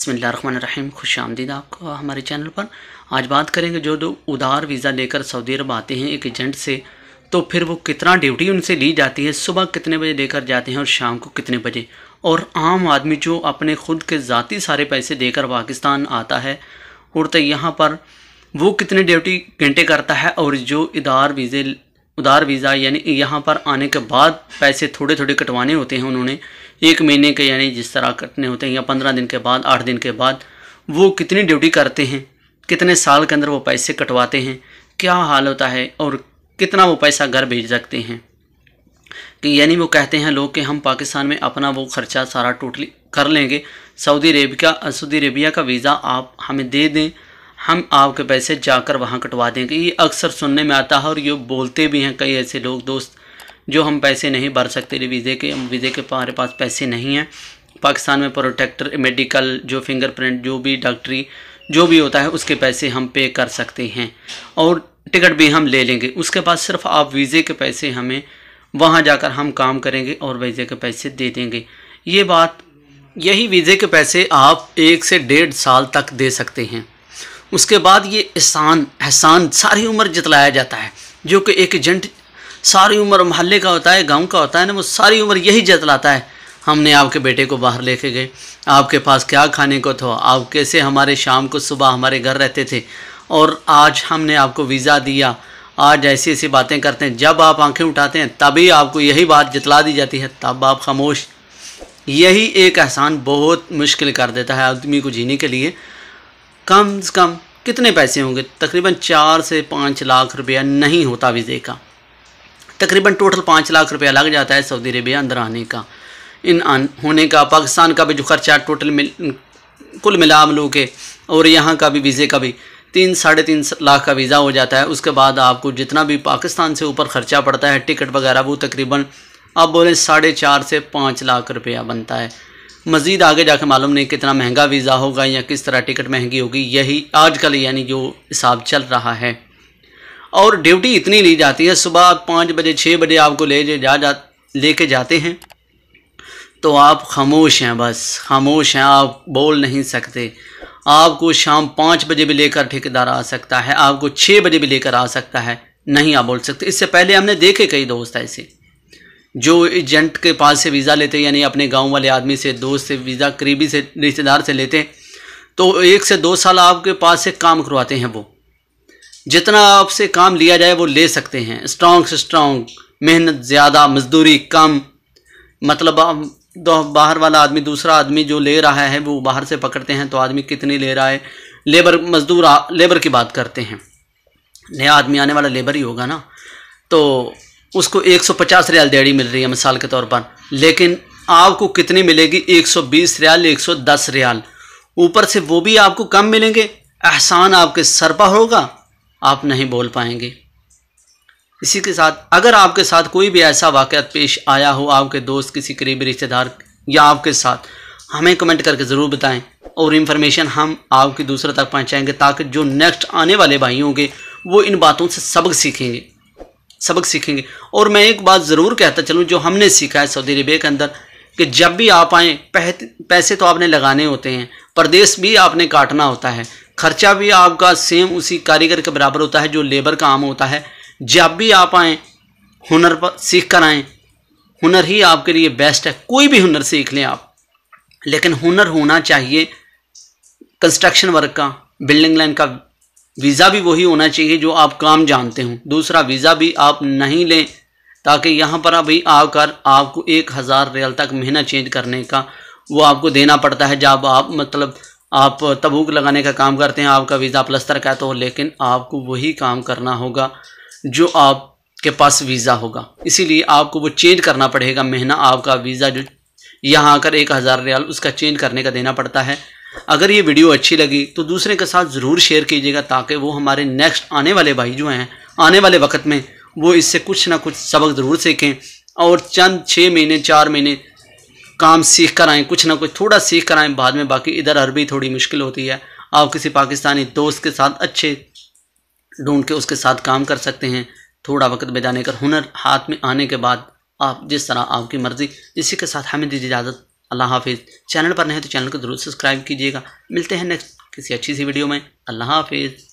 बसमिलीम खुश आमदीद आपको हमारे चैनल पर आज बात करेंगे जो दो उधार वीज़ा लेकर सऊदी अरब आते हैं एक एजेंट से तो फिर वो कितना ड्यूटी उनसे ली जाती है सुबह कितने बजे लेकर जाते हैं और शाम को कितने बजे और आम आदमी जो अपने खुद के ज़ाती सारे पैसे देकर पाकिस्तान आता है उड़ते यहाँ पर वो कितने ड्यूटी घंटे करता है और जो इधार वीज़े उधार वीज़ा यानी यहाँ पर आने के बाद पैसे थोड़े थोड़े कटवाने होते हैं उन्होंने एक महीने के यानी जिस तरह कटने होते हैं या पंद्रह दिन के बाद आठ दिन के बाद वो कितनी ड्यूटी करते हैं कितने साल के अंदर वो पैसे कटवाते हैं क्या हाल होता है और कितना वो पैसा घर भेज सकते हैं कि यानी वो कहते हैं लोग कि हम पाकिस्तान में अपना वो खर्चा सारा टोटली कर लेंगे सऊदी अरेबिया सऊदी अरेबिया का वीज़ा आप हमें दे दें हम आपके पैसे जाकर वहाँ कटवा देंगे ये अक्सर सुनने में आता है और ये बोलते भी हैं कई ऐसे लोग दोस्त जो हम पैसे नहीं भर सकते वीज़े के वीज़े के हमारे पास पैसे नहीं हैं पाकिस्तान में प्रोटेक्टर मेडिकल जो फिंगरप्रिंट जो भी डॉक्टरी जो भी होता है उसके पैसे हम पे कर सकते हैं और टिकट भी हम ले लेंगे उसके बाद सिर्फ आप वीज़े के पैसे हमें वहाँ जाकर हम काम करेंगे और वीज़े के पैसे दे देंगे ये बात यही वीज़े के पैसे आप एक से डेढ़ साल तक दे सकते हैं उसके बाद ये एहसान एहसान सारी उम्र जितलाया जाता है जो कि एक एजेंट सारी उम्र मोहल्ले का होता है गांव का होता है ना वो सारी उम्र यही जतलाता है हमने आपके बेटे को बाहर लेके गए आपके पास क्या खाने को था आप कैसे हमारे शाम को सुबह हमारे घर रहते थे और आज हमने आपको वीज़ा दिया आज ऐसी ऐसी बातें करते हैं जब आप आंखें उठाते हैं तभी आपको यही बात जतला दी जाती है तब आप खामोश यही एक एहसान बहुत मुश्किल कर देता है आदमी को जीने के लिए कम से कम कितने पैसे होंगे तकरीबन चार से पाँच लाख रुपया नहीं होता वीज़े का तकरीबन टोटल पाँच लाख रुपया लग जाता है सऊदी अरबिया अंदर आने का इन आन होने का पाकिस्तान का भी जो खर्चा टोटल मिल कुल मिला मिलू के और यहाँ का भी वीज़े का भी तीन साढ़े तीन लाख का वीज़ा हो जाता है उसके बाद आपको जितना भी पाकिस्तान से ऊपर ख़र्चा पड़ता है टिकट वगैरह वो तकरीबन आप बोलें साढ़े चार से पाँच लाख रुपया बनता है मज़ीद आगे जाके मालूम नहीं कितना महंगा वीज़ा होगा या किस तरह टिकट महंगी होगी यही आजकल यानी जो हिसाब चल रहा है और ड्यूटी इतनी ली जाती है सुबह पाँच बजे छः बजे आपको ले जा जा कर जाते हैं तो आप खामोश हैं बस खामोश हैं आप बोल नहीं सकते आपको शाम पाँच बजे भी लेकर ठेकेदार आ सकता है आपको छः बजे भी लेकर आ सकता है नहीं आप बोल सकते इससे पहले हमने देखे कई दोस्त ऐसे जो एजेंट के पास से वीज़ा लेते यानी अपने गांव वाले आदमी से दोस्त से वीज़ा करीबी से रिश्तेदार से लेते तो एक से दो साल आपके पास से काम करवाते हैं वो जितना आपसे काम लिया जाए वो ले सकते हैं स्ट्रांग से स्ट्रांग मेहनत ज़्यादा मजदूरी कम मतलब दो बाहर वाला आदमी दूसरा आदमी जो ले रहा है वो बाहर से पकड़ते हैं तो आदमी कितनी ले रहा है लेबर मजदूर लेबर की बात करते हैं नया आदमी आने वाला लेबर ही होगा ना तो उसको 150 रियाल दिहाड़ी मिल रही है मिसाल के तौर पर लेकिन आपको कितनी मिलेगी 120 रियाल 110 रियाल ऊपर से वो भी आपको कम मिलेंगे एहसान आपके सर पर होगा आप नहीं बोल पाएंगे इसी के साथ अगर आपके साथ कोई भी ऐसा वाक़ पेश आया हो आपके दोस्त किसी करीबी रिश्तेदार या आपके साथ हमें कमेंट करके ज़रूर बताएं और इन्फॉर्मेशन हम आपके दूसरे तक पहुंचाएंगे ताकि जो नेक्स्ट आने वाले भाई होंगे वो इन बातों से सबक सीखेंगे सबक सीखेंगे और मैं एक बात ज़रूर कहता चलूँ जो हमने सीखा है सऊदी अरबिया के अंदर कि जब भी आप आएँ पैसे तो आपने लगाने होते हैं परदेश भी आपने काटना होता है खर्चा भी आपका सेम उसी कारीगर के बराबर होता है जो लेबर का आम होता है जब भी आप आए हुनर पर सीख कर आएँ हुनर ही आपके लिए बेस्ट है कोई भी हुनर सीख लें आप लेकिन हुनर होना चाहिए कंस्ट्रक्शन वर्क का बिल्डिंग लाइन का वीज़ा भी वही होना चाहिए जो आप काम जानते हों दूसरा वीज़ा भी आप नहीं लें ताकि यहाँ पर अभी आकर आपको एक हज़ार रियल तक महीना चेंज करने का वो आपको देना पड़ता है जब आप मतलब आप तबूक लगाने का काम करते हैं आपका वीज़ा प्लस्तर का है तो लेकिन आपको वही काम करना होगा जो आपके पास वीज़ा होगा इसीलिए आपको वो चेंज करना पड़ेगा महीना आपका वीज़ा जो यहाँ आकर एक हज़ार रियाल उसका चेंज करने का देना पड़ता है अगर ये वीडियो अच्छी लगी तो दूसरे के साथ ज़रूर शेयर कीजिएगा ताकि वो हमारे नेक्स्ट आने वाले भाई जो हैं आने वाले वक्त में वो इससे कुछ ना कुछ सबक ज़रूर सीखें और चंद छः महीने चार महीने काम सीख कर आएँ कुछ ना कुछ थोड़ा सीख कर आएँ बाद में बाकी इधर अरबी थोड़ी मुश्किल होती है आप किसी पाकिस्तानी दोस्त के साथ अच्छे ढूंढ के उसके साथ काम कर सकते हैं थोड़ा वक्त बिताने कर हुनर हाथ में आने के बाद आप जिस तरह आपकी मर्ज़ी इसी के साथ हमें दीजिए इजाज़त अल्लाह हाफिज़ चैनल पर नहीं तो चैनल को ज़रूर सब्सक्राइब कीजिएगा मिलते हैं नेक्स्ट किसी अच्छी सी वीडियो में अल्लाह हाफिज़